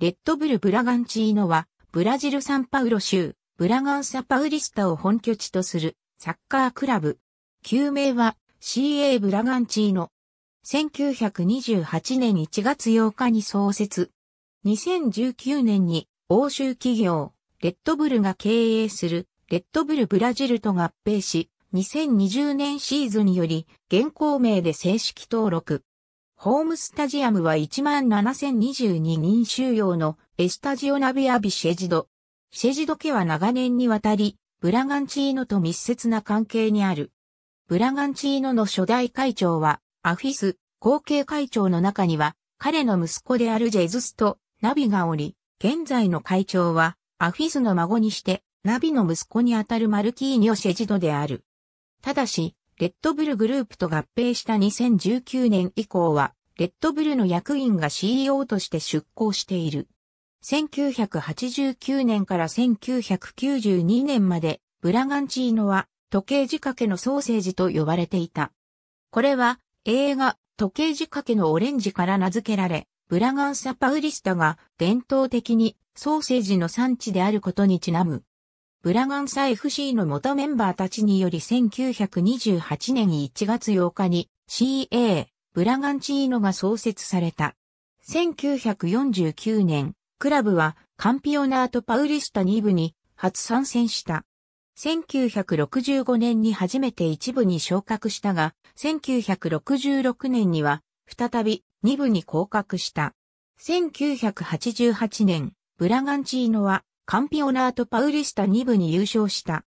レッドブル・ブラガンチーノは、ブラジル・サンパウロ州、ブラガンサ・パウリスタを本拠地とするサッカークラブ。旧名は CA ブラガンチーノ。1928年1月8日に創設。2019年に欧州企業、レッドブルが経営するレッドブルブラジルと合併し、2020年シーズンより現行名で正式登録。ホームスタジアムは17,022人収容のエスタジオナビアビシェジド。シェジド家は長年にわたり、ブラガンチーノと密接な関係にある。ブラガンチーノの初代会長は、アフィス、後継会長の中には、彼の息子であるジェズスとナビがおり、現在の会長は、アフィスの孫にして、ナビの息子にあたるマルキーニョ・シェジドである。ただし、レッドブルグループと合併した2019年以降は、レッドブルの役員が CEO として出向している。1989年から1992年まで、ブラガンチーノは、時計仕掛けのソーセージと呼ばれていた。これは、映画、時計仕掛けのオレンジから名付けられ、ブラガンサ・パウリスタが伝統的にソーセージの産地であることにちなむ。ブラガンサ FC の元メンバーたちにより1928年1月8日に CA ブラガンチーノが創設された。1949年、クラブはカンピオナートパウリスタ2部に初参戦した。1965年に初めて1部に昇格したが、1966年には再び2部に降格した。1988年、ブラガンチーノはカンピオナートパウリスタ2部に優勝した。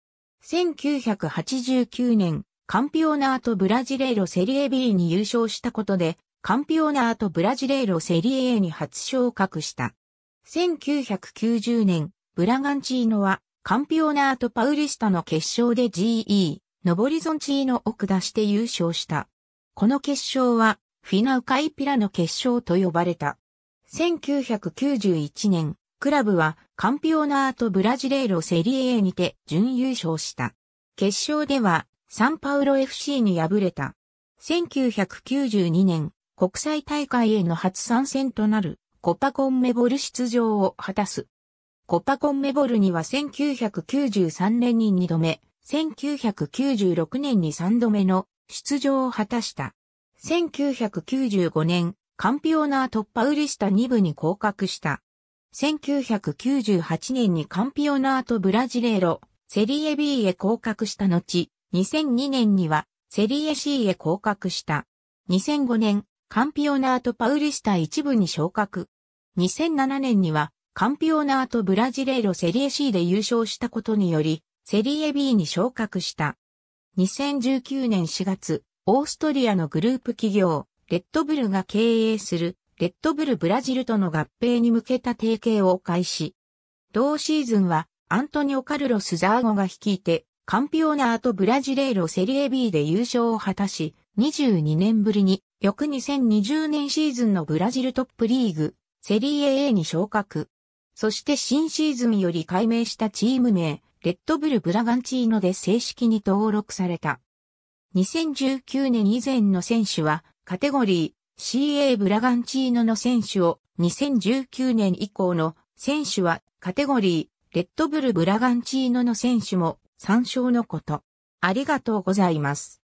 1989年、カンピオナートブラジレーロセリエ B に優勝したことで、カンピオナートブラジレーロセリエ A に初昇格した。1990年、ブラガンチーノは、カンピオナートパウリスタの決勝で GE、ノボリゾンチーノを下して優勝した。この決勝は、フィナウカイピラの決勝と呼ばれた。1991年、クラブはカンピオナートブラジレーロセリエにて準優勝した。決勝ではサンパウロ FC に敗れた。1992年国際大会への初参戦となるコパコンメボル出場を果たす。コパコンメボルには1993年に2度目、1996年に3度目の出場を果たした。1995年、カンピオナートッパウリスタ2部に降格した。1998年にカンピオナートブラジレーロ、セリエ B へ降格した後、2002年にはセリエ C へ降格した。2005年、カンピオナートパウリスタ一部に昇格。2007年にはカンピオナートブラジレーロセリエ C で優勝したことにより、セリエ B に昇格した。2019年4月、オーストリアのグループ企業、レッドブルが経営するレッドブルブラジルとの合併に向けた提携を開始。同シーズンはアントニオ・カルロス・ザーゴが率いて、カンピオナーとブラジレイロセリエ B で優勝を果たし、22年ぶりに、翌2020年シーズンのブラジルトップリーグ、セリエ A に昇格。そして新シーズンより改名したチーム名、レッドブル・ブラガンチーノで正式に登録された。2019年以前の選手は、カテゴリー、CA ブラガンチーノの選手を2019年以降の選手はカテゴリー、レッドブルブラガンチーノの選手も参照のこと。ありがとうございます。